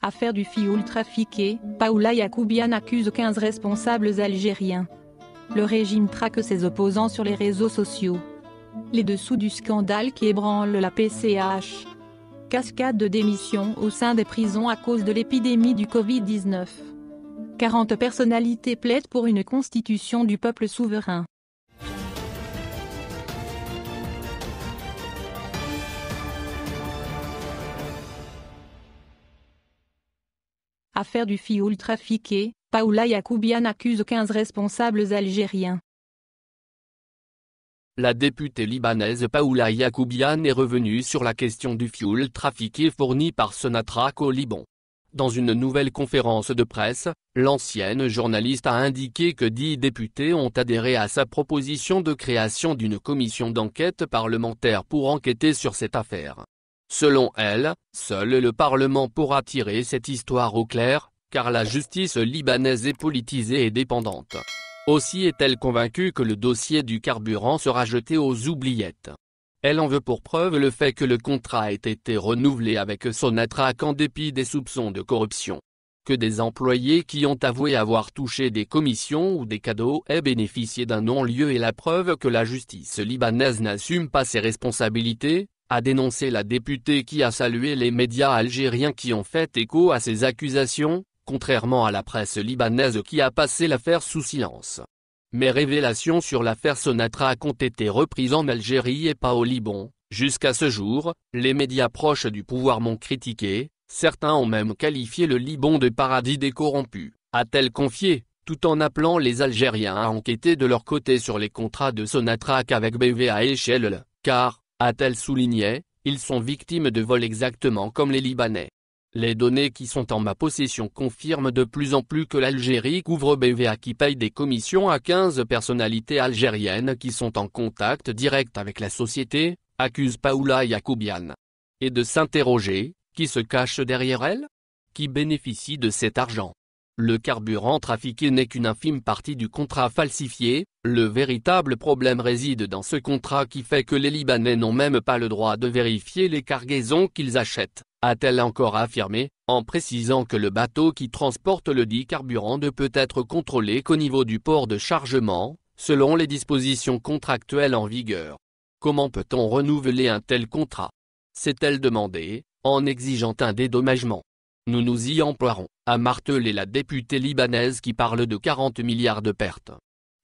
Affaire du fioul trafiqué, Paula Yakoubian accuse 15 responsables algériens. Le régime traque ses opposants sur les réseaux sociaux. Les dessous du scandale qui ébranle la PCH. Cascade de démissions au sein des prisons à cause de l'épidémie du Covid-19. 40 personnalités plaident pour une constitution du peuple souverain. Affaire du fioul trafiqué, Paula Yakoubian accuse 15 responsables algériens. La députée libanaise Paula Yakoubian est revenue sur la question du fioul trafiqué fourni par Sonatrach au Liban. Dans une nouvelle conférence de presse, l'ancienne journaliste a indiqué que dix députés ont adhéré à sa proposition de création d'une commission d'enquête parlementaire pour enquêter sur cette affaire. Selon elle, seul le Parlement pourra tirer cette histoire au clair, car la justice libanaise est politisée et dépendante. Aussi est-elle convaincue que le dossier du carburant sera jeté aux oubliettes. Elle en veut pour preuve le fait que le contrat ait été renouvelé avec attraque en dépit des soupçons de corruption. Que des employés qui ont avoué avoir touché des commissions ou des cadeaux aient bénéficié d'un non-lieu est la preuve que la justice libanaise n'assume pas ses responsabilités, a dénoncé la députée qui a salué les médias algériens qui ont fait écho à ces accusations, contrairement à la presse libanaise qui a passé l'affaire sous silence. Mes révélations sur l'affaire Sonatrach ont été reprises en Algérie et pas au Liban, jusqu'à ce jour, les médias proches du pouvoir m'ont critiqué, certains ont même qualifié le Liban de paradis des corrompus, a-t-elle confié tout en appelant les Algériens à enquêter de leur côté sur les contrats de Sonatrach avec BVA et Shell, car, a-t-elle souligné, ils sont victimes de vols exactement comme les Libanais. Les données qui sont en ma possession confirment de plus en plus que l'Algérie couvre BVA qui paye des commissions à 15 personnalités algériennes qui sont en contact direct avec la société, accuse Paula Yacoubian. Et de s'interroger, qui se cache derrière elle Qui bénéficie de cet argent Le carburant trafiqué n'est qu'une infime partie du contrat falsifié, le véritable problème réside dans ce contrat qui fait que les Libanais n'ont même pas le droit de vérifier les cargaisons qu'ils achètent, a-t-elle encore affirmé, en précisant que le bateau qui transporte le dit carburant ne peut être contrôlé qu'au niveau du port de chargement, selon les dispositions contractuelles en vigueur. Comment peut-on renouveler un tel contrat s'est-elle demandé, en exigeant un dédommagement. Nous nous y emploierons, a martelé la députée libanaise qui parle de 40 milliards de pertes.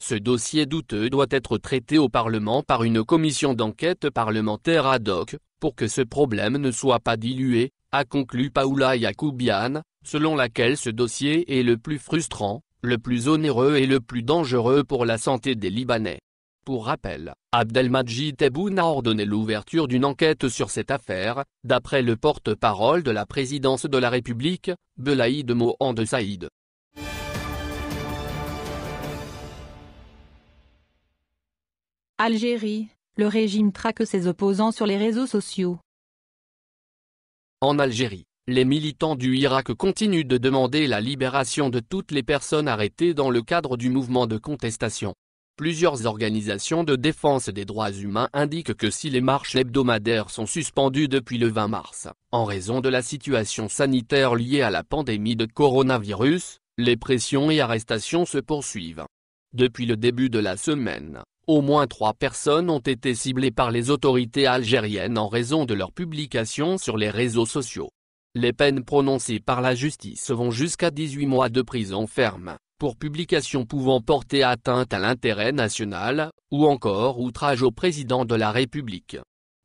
Ce dossier douteux doit être traité au Parlement par une commission d'enquête parlementaire ad hoc, pour que ce problème ne soit pas dilué, a conclu Paula Yakoubian, selon laquelle ce dossier est le plus frustrant, le plus onéreux et le plus dangereux pour la santé des Libanais. Pour rappel, Abdelmajid Tebboune a ordonné l'ouverture d'une enquête sur cette affaire, d'après le porte-parole de la présidence de la République, Belaïd Mohand Saïd. Algérie, le régime traque ses opposants sur les réseaux sociaux. En Algérie, les militants du Irak continuent de demander la libération de toutes les personnes arrêtées dans le cadre du mouvement de contestation. Plusieurs organisations de défense des droits humains indiquent que si les marches hebdomadaires sont suspendues depuis le 20 mars, en raison de la situation sanitaire liée à la pandémie de coronavirus, les pressions et arrestations se poursuivent. Depuis le début de la semaine, au moins trois personnes ont été ciblées par les autorités algériennes en raison de leurs publications sur les réseaux sociaux. Les peines prononcées par la justice vont jusqu'à 18 mois de prison ferme, pour publication pouvant porter atteinte à l'intérêt national, ou encore outrage au président de la République.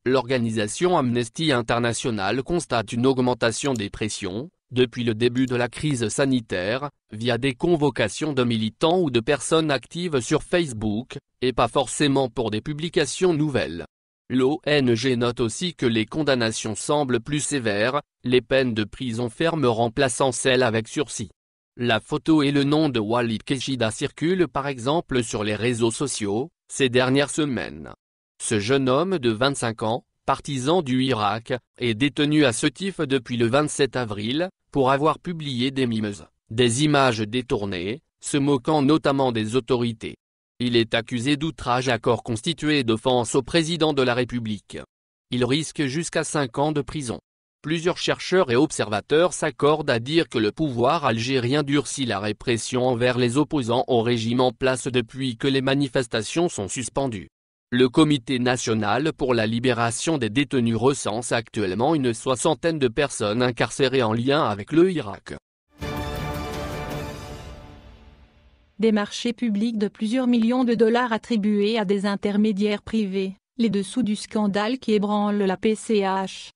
L'organisation Amnesty International constate une augmentation des pressions, depuis le début de la crise sanitaire, via des convocations de militants ou de personnes actives sur Facebook, et pas forcément pour des publications nouvelles. L'ONG note aussi que les condamnations semblent plus sévères, les peines de prison ferme remplaçant celles avec sursis. La photo et le nom de Walid Keshida circulent par exemple sur les réseaux sociaux, ces dernières semaines. Ce jeune homme de 25 ans, partisan du Irak, est détenu à Tif depuis le 27 avril, pour avoir publié des mimes, des images détournées, se moquant notamment des autorités. Il est accusé d'outrage à corps constitué et d'offense au président de la République. Il risque jusqu'à 5 ans de prison. Plusieurs chercheurs et observateurs s'accordent à dire que le pouvoir algérien durcit la répression envers les opposants au régime en place depuis que les manifestations sont suspendues. Le Comité national pour la libération des détenus recense actuellement une soixantaine de personnes incarcérées en lien avec le Irak. Des marchés publics de plusieurs millions de dollars attribués à des intermédiaires privés, les dessous du scandale qui ébranle la PCH.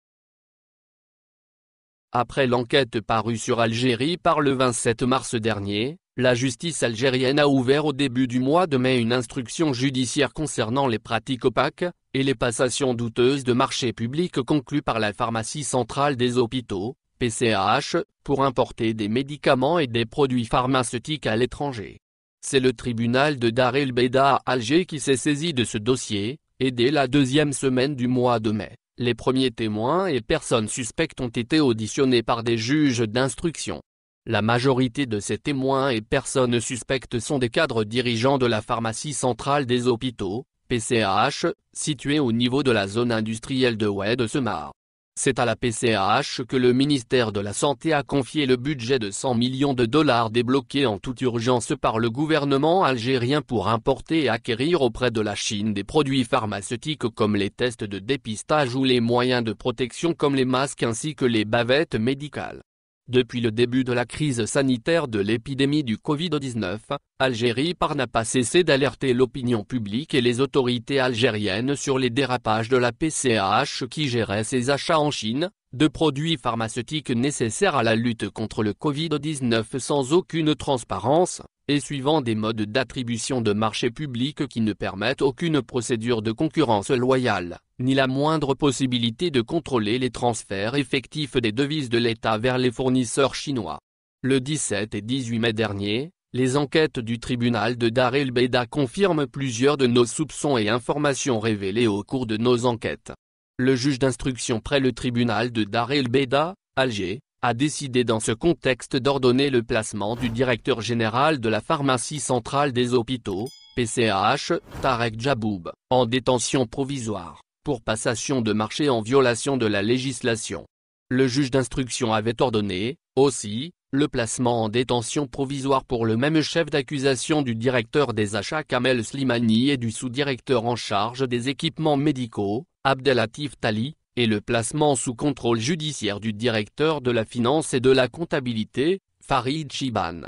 Après l'enquête parue sur Algérie par le 27 mars dernier, la justice algérienne a ouvert au début du mois de mai une instruction judiciaire concernant les pratiques opaques, et les passations douteuses de marchés publics conclues par la pharmacie centrale des hôpitaux, PCAH, pour importer des médicaments et des produits pharmaceutiques à l'étranger. C'est le tribunal de Dar el Beda à Alger qui s'est saisi de ce dossier, et dès la deuxième semaine du mois de mai, les premiers témoins et personnes suspectes ont été auditionnés par des juges d'instruction. La majorité de ces témoins et personnes suspectes sont des cadres dirigeants de la pharmacie centrale des hôpitaux, PCAH, située au niveau de la zone industrielle de Oued-Semar. C'est à la PCAH que le ministère de la Santé a confié le budget de 100 millions de dollars débloqué en toute urgence par le gouvernement algérien pour importer et acquérir auprès de la Chine des produits pharmaceutiques comme les tests de dépistage ou les moyens de protection comme les masques ainsi que les bavettes médicales. Depuis le début de la crise sanitaire de l'épidémie du Covid-19, Algérie par n'a pas cessé d'alerter l'opinion publique et les autorités algériennes sur les dérapages de la PCH qui gérait ses achats en Chine, de produits pharmaceutiques nécessaires à la lutte contre le Covid-19 sans aucune transparence, et suivant des modes d'attribution de marché public qui ne permettent aucune procédure de concurrence loyale, ni la moindre possibilité de contrôler les transferts effectifs des devises de l'État vers les fournisseurs chinois. Le 17 et 18 mai dernier, les enquêtes du tribunal de Dar el Beda confirment plusieurs de nos soupçons et informations révélées au cours de nos enquêtes. Le juge d'instruction près le tribunal de Dar el Beda, Alger, a décidé dans ce contexte d'ordonner le placement du directeur général de la pharmacie centrale des hôpitaux, PCH Tarek Jaboub, en détention provisoire, pour passation de marché en violation de la législation. Le juge d'instruction avait ordonné, aussi, le placement en détention provisoire pour le même chef d'accusation du directeur des achats Kamel Slimani et du sous-directeur en charge des équipements médicaux, Abdelatif Tali, et le placement sous contrôle judiciaire du directeur de la finance et de la comptabilité, Farid Chiban.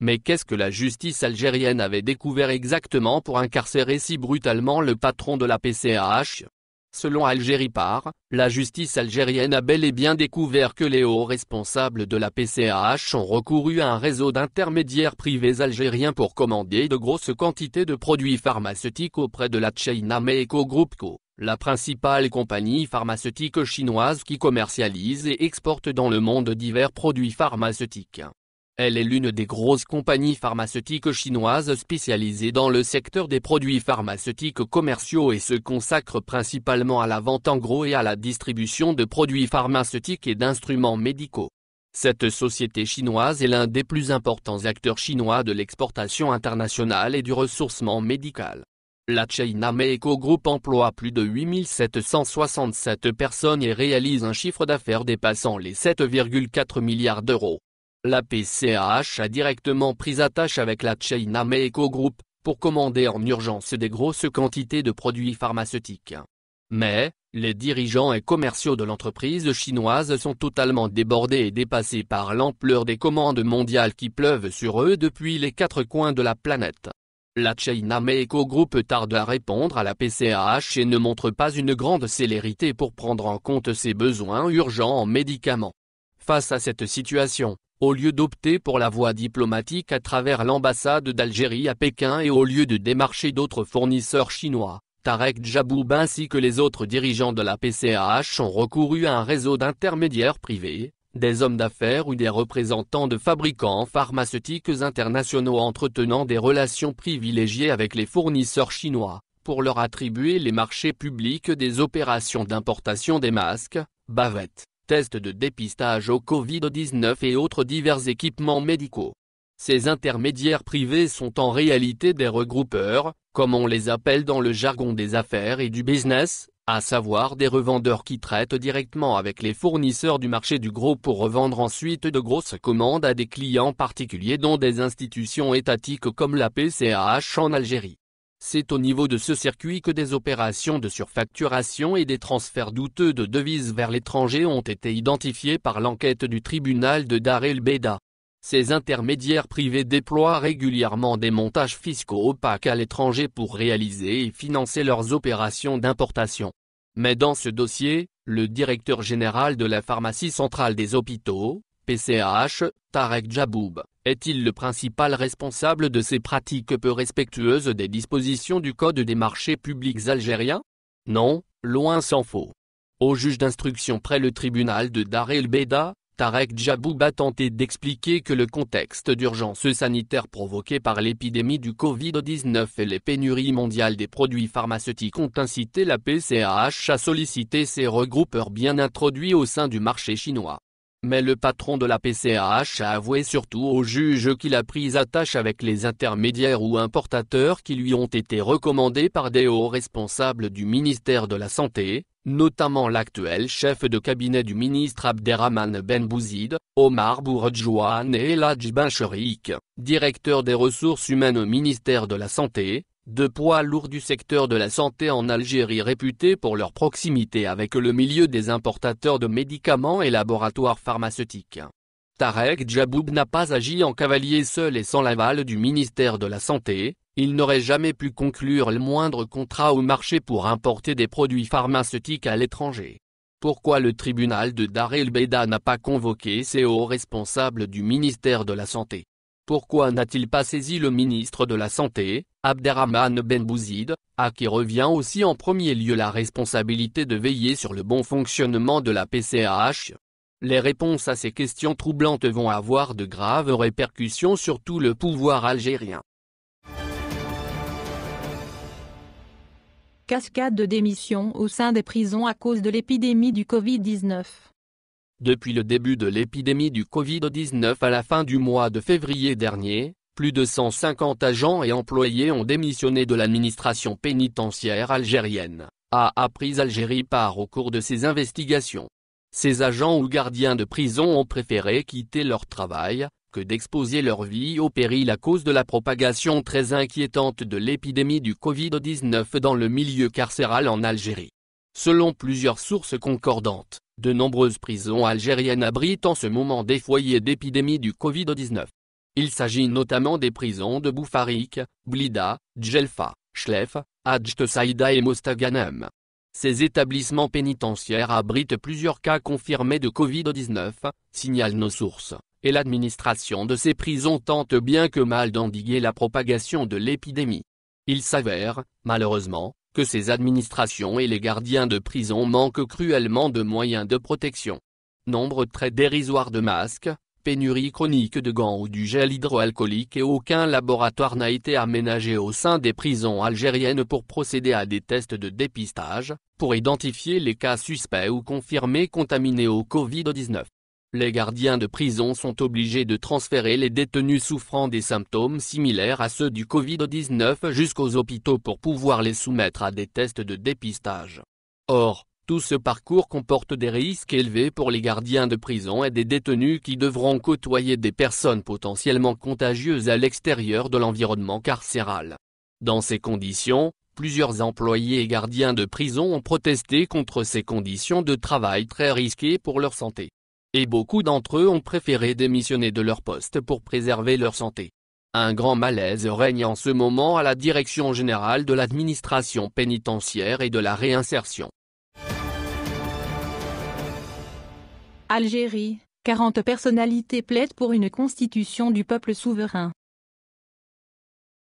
Mais qu'est-ce que la justice algérienne avait découvert exactement pour incarcérer si brutalement le patron de la PCAH Selon Algérie Par, la justice algérienne a bel et bien découvert que les hauts responsables de la PCAH ont recouru à un réseau d'intermédiaires privés algériens pour commander de grosses quantités de produits pharmaceutiques auprès de la China Meiko Group Co la principale compagnie pharmaceutique chinoise qui commercialise et exporte dans le monde divers produits pharmaceutiques. Elle est l'une des grosses compagnies pharmaceutiques chinoises spécialisées dans le secteur des produits pharmaceutiques commerciaux et se consacre principalement à la vente en gros et à la distribution de produits pharmaceutiques et d'instruments médicaux. Cette société chinoise est l'un des plus importants acteurs chinois de l'exportation internationale et du ressourcement médical. La China Meiko Group emploie plus de 8767 personnes et réalise un chiffre d'affaires dépassant les 7,4 milliards d'euros. La PCH a directement pris attache avec la China Meiko Group, pour commander en urgence des grosses quantités de produits pharmaceutiques. Mais, les dirigeants et commerciaux de l'entreprise chinoise sont totalement débordés et dépassés par l'ampleur des commandes mondiales qui pleuvent sur eux depuis les quatre coins de la planète. La China Eco Group tarde à répondre à la PCAH et ne montre pas une grande célérité pour prendre en compte ses besoins urgents en médicaments. Face à cette situation, au lieu d'opter pour la voie diplomatique à travers l'ambassade d'Algérie à Pékin et au lieu de démarcher d'autres fournisseurs chinois, Tarek Djaboub ainsi que les autres dirigeants de la PCAH ont recouru à un réseau d'intermédiaires privés, des hommes d'affaires ou des représentants de fabricants pharmaceutiques internationaux entretenant des relations privilégiées avec les fournisseurs chinois, pour leur attribuer les marchés publics des opérations d'importation des masques, bavettes, tests de dépistage au Covid-19 et autres divers équipements médicaux. Ces intermédiaires privés sont en réalité des regroupeurs, comme on les appelle dans le jargon des affaires et du business, à savoir des revendeurs qui traitent directement avec les fournisseurs du marché du gros pour revendre ensuite de grosses commandes à des clients particuliers dont des institutions étatiques comme la PCAH en Algérie. C'est au niveau de ce circuit que des opérations de surfacturation et des transferts douteux de devises vers l'étranger ont été identifiés par l'enquête du tribunal de Dar el Beda. Ces intermédiaires privés déploient régulièrement des montages fiscaux opaques à l'étranger pour réaliser et financer leurs opérations d'importation. Mais dans ce dossier, le directeur général de la pharmacie centrale des hôpitaux, PCH, Tarek Djaboub, est-il le principal responsable de ces pratiques peu respectueuses des dispositions du Code des marchés publics algériens Non, loin s'en faut. Au juge d'instruction près le tribunal de Dar el Beda, Tarek Djabouba a tenté d'expliquer que le contexte d'urgence sanitaire provoqué par l'épidémie du Covid-19 et les pénuries mondiales des produits pharmaceutiques ont incité la PCAH à solliciter ses regroupeurs bien introduits au sein du marché chinois. Mais le patron de la PCH a avoué surtout au juge qu'il a pris attache avec les intermédiaires ou importateurs qui lui ont été recommandés par des hauts responsables du ministère de la Santé, notamment l'actuel chef de cabinet du ministre Abderrahman Ben Bouzid, Omar Bourjouane et Eladj Ben directeur des ressources humaines au ministère de la Santé, deux poids lourds du secteur de la santé en Algérie réputés pour leur proximité avec le milieu des importateurs de médicaments et laboratoires pharmaceutiques. Tarek Djaboub n'a pas agi en cavalier seul et sans l'aval du ministère de la Santé, il n'aurait jamais pu conclure le moindre contrat au marché pour importer des produits pharmaceutiques à l'étranger. Pourquoi le tribunal de Dar el Beda n'a pas convoqué ses hauts responsables du ministère de la Santé pourquoi n'a-t-il pas saisi le ministre de la Santé, Abderrahman Ben Bouzid, à qui revient aussi en premier lieu la responsabilité de veiller sur le bon fonctionnement de la PCH Les réponses à ces questions troublantes vont avoir de graves répercussions sur tout le pouvoir algérien. Cascade de démissions au sein des prisons à cause de l'épidémie du Covid-19 depuis le début de l'épidémie du Covid-19 à la fin du mois de février dernier, plus de 150 agents et employés ont démissionné de l'administration pénitentiaire algérienne, a appris Algérie par au cours de ses investigations. Ces agents ou gardiens de prison ont préféré quitter leur travail, que d'exposer leur vie au péril à cause de la propagation très inquiétante de l'épidémie du Covid-19 dans le milieu carcéral en Algérie. Selon plusieurs sources concordantes, de nombreuses prisons algériennes abritent en ce moment des foyers d'épidémie du Covid-19. Il s'agit notamment des prisons de Boufarik, Blida, Djelfa, Chlef, Adjt Saïda et Mostaganem. Ces établissements pénitentiaires abritent plusieurs cas confirmés de Covid-19, signalent nos sources, et l'administration de ces prisons tente bien que mal d'endiguer la propagation de l'épidémie. Il s'avère, malheureusement, que ces administrations et les gardiens de prison manquent cruellement de moyens de protection. Nombre très dérisoire de masques, pénurie chronique de gants ou du gel hydroalcoolique et aucun laboratoire n'a été aménagé au sein des prisons algériennes pour procéder à des tests de dépistage, pour identifier les cas suspects ou confirmés contaminés au Covid-19 les gardiens de prison sont obligés de transférer les détenus souffrant des symptômes similaires à ceux du Covid-19 jusqu'aux hôpitaux pour pouvoir les soumettre à des tests de dépistage. Or, tout ce parcours comporte des risques élevés pour les gardiens de prison et des détenus qui devront côtoyer des personnes potentiellement contagieuses à l'extérieur de l'environnement carcéral. Dans ces conditions, plusieurs employés et gardiens de prison ont protesté contre ces conditions de travail très risquées pour leur santé et beaucoup d'entre eux ont préféré démissionner de leur poste pour préserver leur santé. Un grand malaise règne en ce moment à la Direction générale de l'administration pénitentiaire et de la réinsertion. Algérie, 40 personnalités plaident pour une constitution du peuple souverain.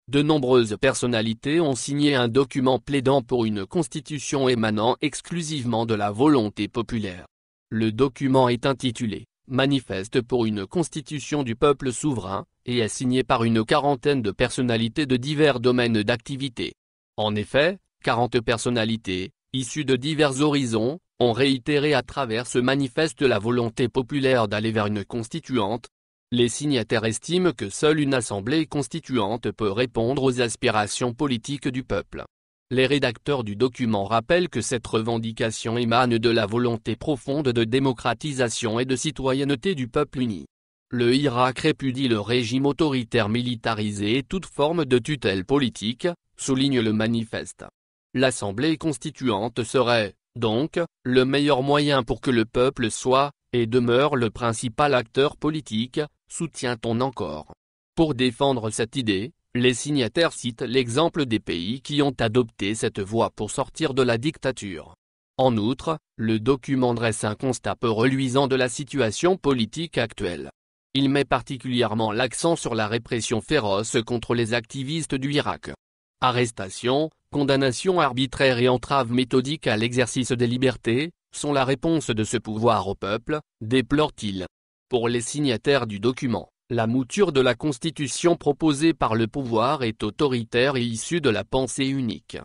De nombreuses personnalités ont signé un document plaidant pour une constitution émanant exclusivement de la volonté populaire. Le document est intitulé Manifeste pour une constitution du peuple souverain, et est signé par une quarantaine de personnalités de divers domaines d'activité. En effet, 40 personnalités, issues de divers horizons, ont réitéré à travers ce manifeste la volonté populaire d'aller vers une constituante. Les signataires estiment que seule une assemblée constituante peut répondre aux aspirations politiques du peuple. Les rédacteurs du document rappellent que cette revendication émane de la volonté profonde de démocratisation et de citoyenneté du peuple uni. Le Irak répudie le régime autoritaire militarisé et toute forme de tutelle politique, souligne le manifeste. L'Assemblée constituante serait, donc, le meilleur moyen pour que le peuple soit, et demeure le principal acteur politique, soutient-on encore. Pour défendre cette idée, les signataires citent l'exemple des pays qui ont adopté cette voie pour sortir de la dictature. En outre, le document dresse un constat peu reluisant de la situation politique actuelle. Il met particulièrement l'accent sur la répression féroce contre les activistes du Irak. Arrestations, condamnations arbitraires et entraves méthodiques à l'exercice des libertés, sont la réponse de ce pouvoir au peuple, déplore-t-il. Pour les signataires du document, la mouture de la Constitution proposée par le pouvoir est autoritaire et issue de la pensée unique.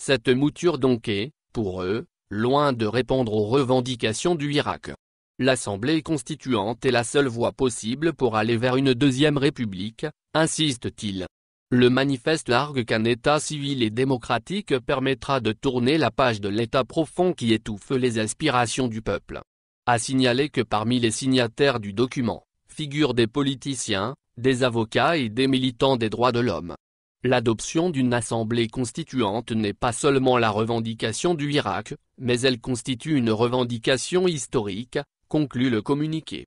Cette mouture donc est, pour eux, loin de répondre aux revendications du Irak. L'Assemblée constituante est la seule voie possible pour aller vers une deuxième république, insiste-t-il. Le manifeste argue qu'un État civil et démocratique permettra de tourner la page de l'État profond qui étouffe les aspirations du peuple. À signaler que parmi les signataires du document, figure des politiciens, des avocats et des militants des droits de l'homme. L'adoption d'une assemblée constituante n'est pas seulement la revendication du Irak, mais elle constitue une revendication historique, conclut le communiqué.